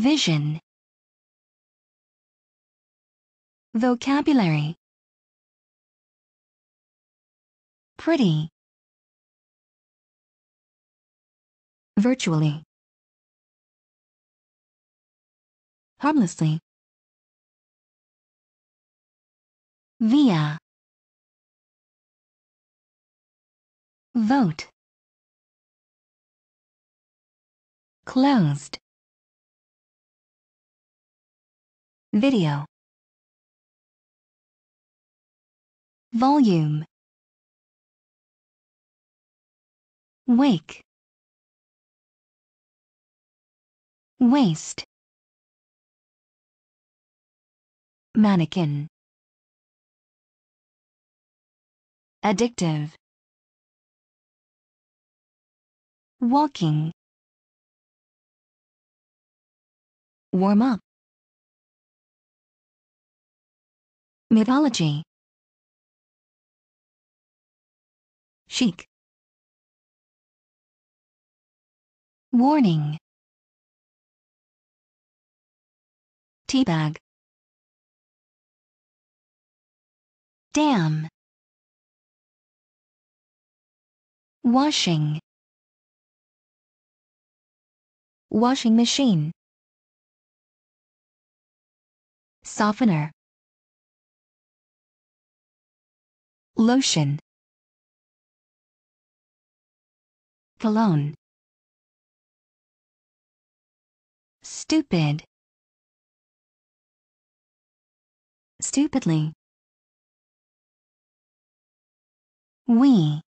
Vision Vocabulary Pretty Virtually Harmlessly Via Vote Closed Video. Volume. Wake. Waste. Mannequin. Addictive. Walking. Warm up. Mythology Chic Warning Teabag Dam Washing Washing machine Softener Lotion Cologne Stupid Stupidly We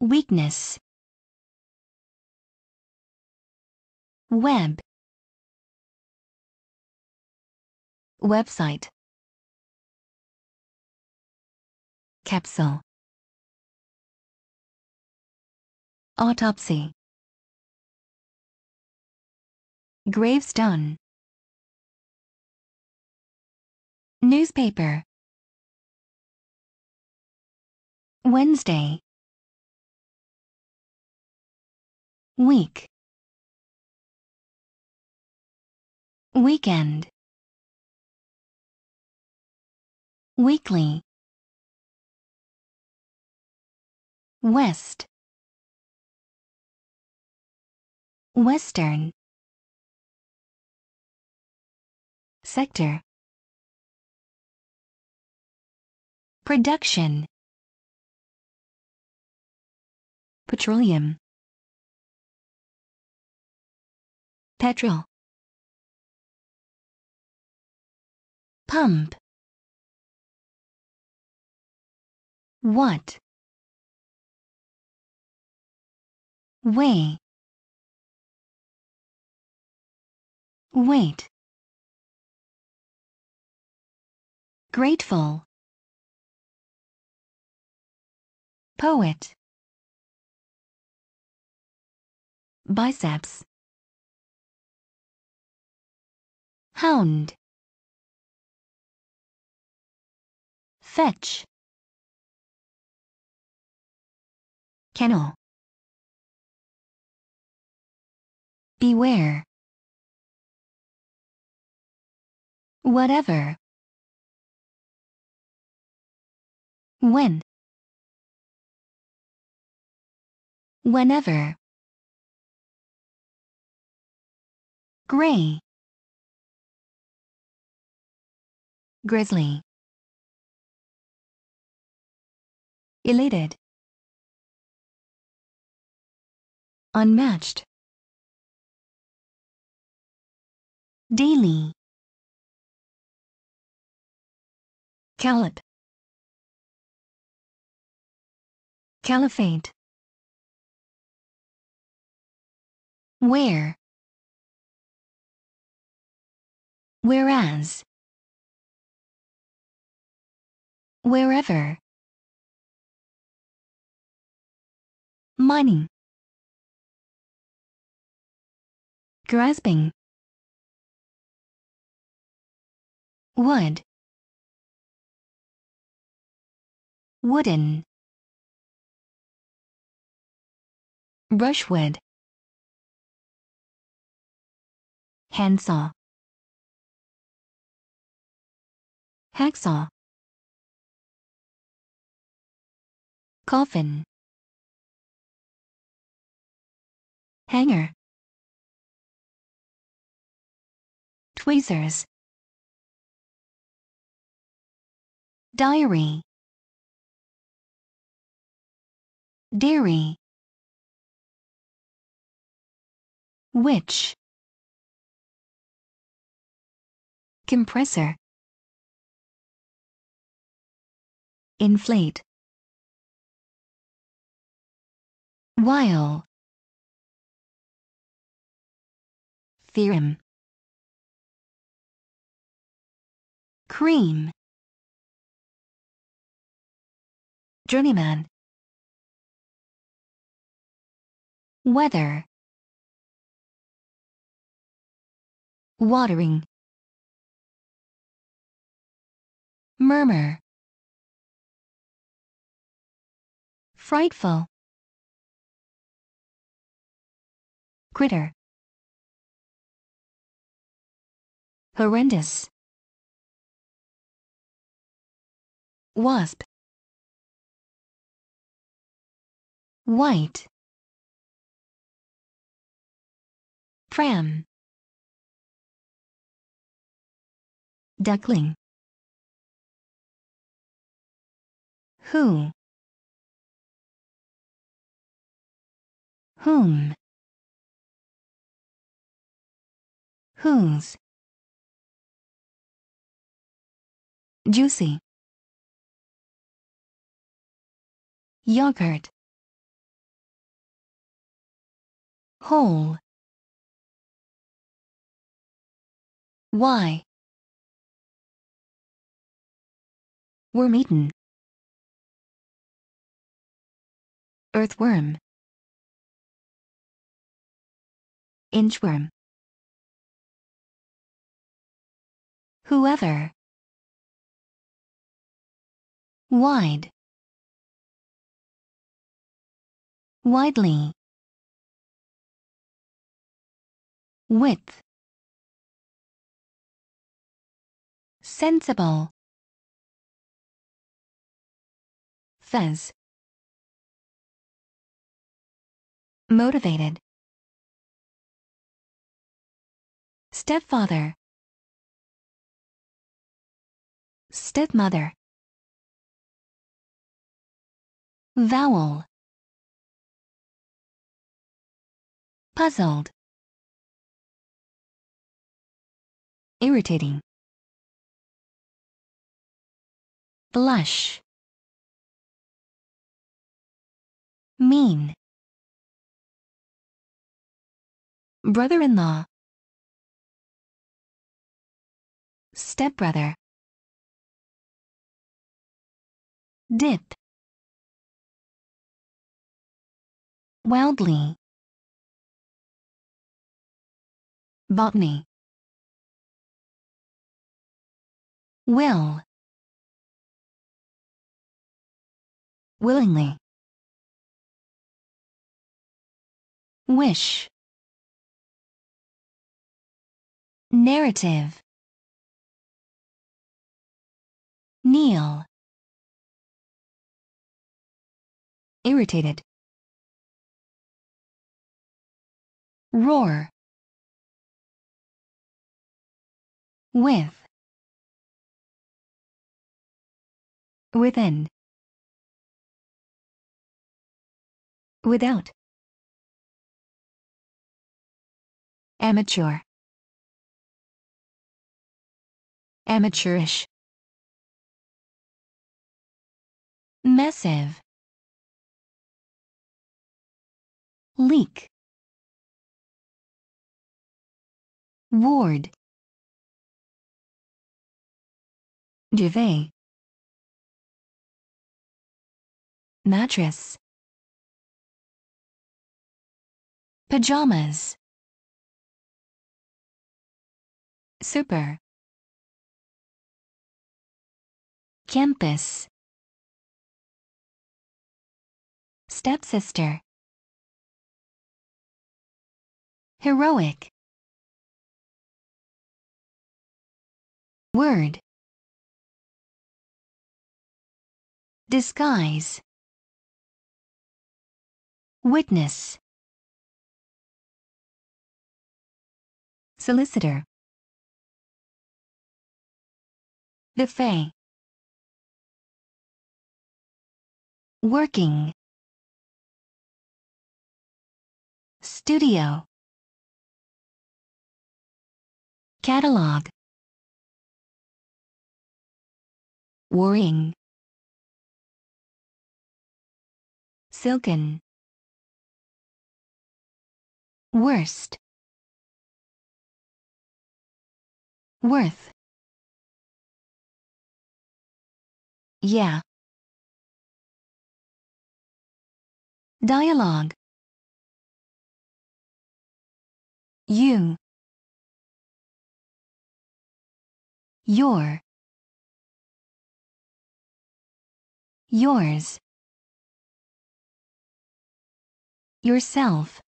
Weakness Web Website Capsule Autopsy Gravestone Newspaper Wednesday Week Weekend Weekly West Western Sector Production Petroleum Petrol Pump What Way. Wait. Grateful. Poet. Biceps. Hound. Fetch. Kennel. Beware. Whatever. When. Whenever. Gray. Grizzly. Elated. Unmatched. daily Calip. caliphate where whereas wherever mining grasping wood wooden brushwood handsaw hacksaw coffin hanger tweezers diary dairy which compressor inflate while theorem cream Journeyman. Weather. Watering. Murmur. Frightful. Critter. Horrendous. Wasp. white pram duckling who whom whose juicy yogurt Whole. Why? Worm eaten. Earthworm. Inchworm. Whoever. Wide. Widely. width sensible fez motivated stepfather stepmother vowel puzzled irritating. Blush. Mean. Brother-in-law. Stepbrother. Dip. Wildly. Botany. Will. Willingly. Wish. Narrative. Kneel. Irritated. Roar. With. within without amateur amateurish massive leak ward duvet mattress pajamas super campus stepsister heroic word disguise Witness Solicitor The Fay. Working Studio Catalog Worrying Silken worst worth yeah dialogue you your yours yourself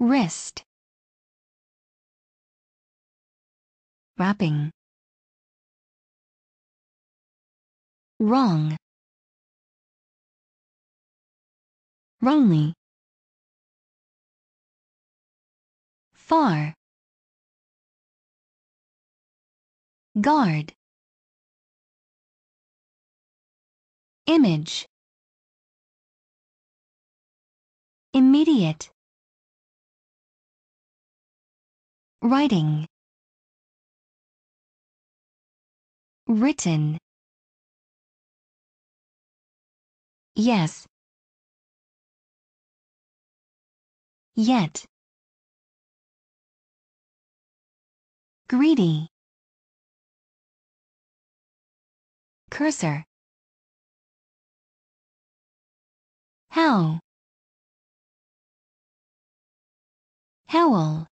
wrist wrapping wrong wrongly far guard image immediate writing written yes yet greedy cursor how howl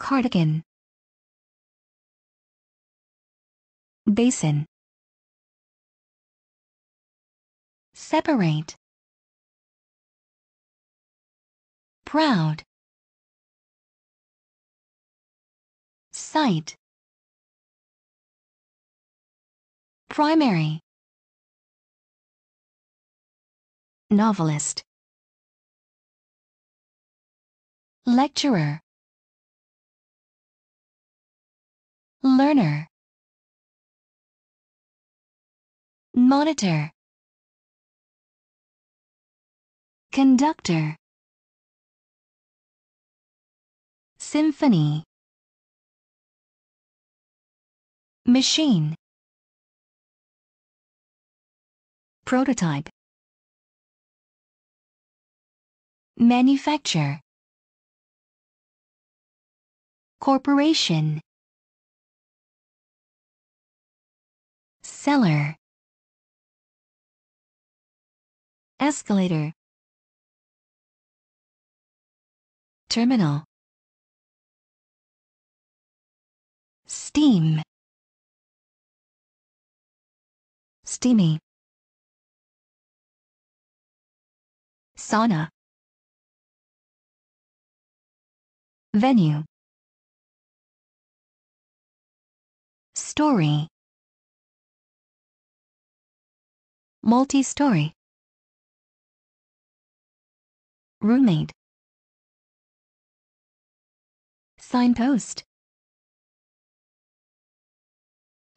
Cardigan Basin Separate Proud Sight Primary Novelist Lecturer learner monitor conductor symphony machine prototype manufacture corporation cellar escalator terminal steam steamy sauna venue story multi-story roommate signpost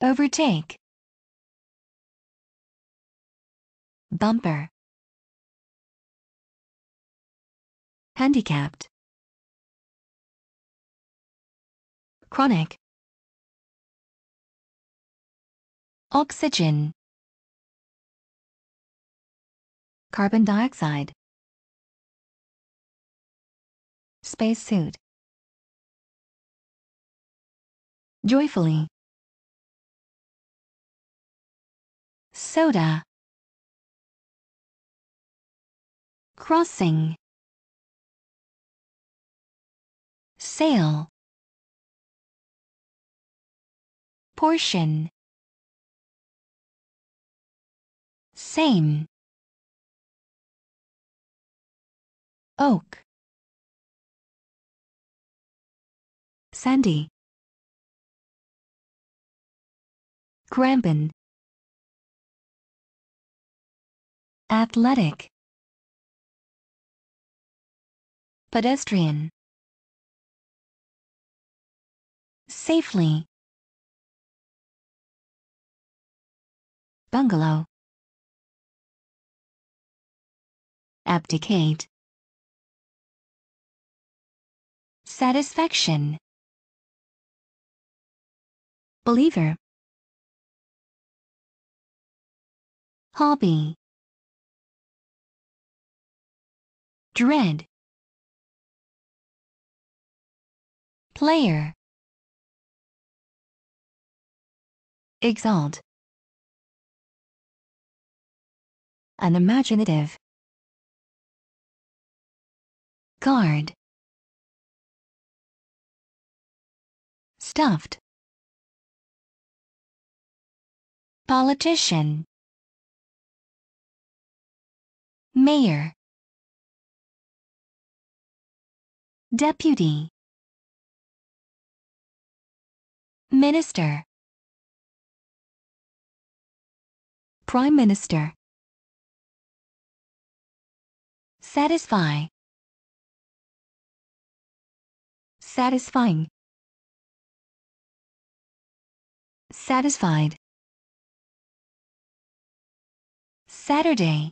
overtake bumper handicapped chronic oxygen carbon dioxide, Space suit. joyfully, soda, crossing, sail, portion, same oak sandy Gramban Athletic Pedestrian Safely Bungalow Abdicate Satisfaction. Believer. Hobby. Dread. Player. Exalt. Unimaginative. Guard. stuffed. Politician. Mayor. Deputy. Minister. Prime Minister. Satisfy. Satisfying. satisfied. Saturday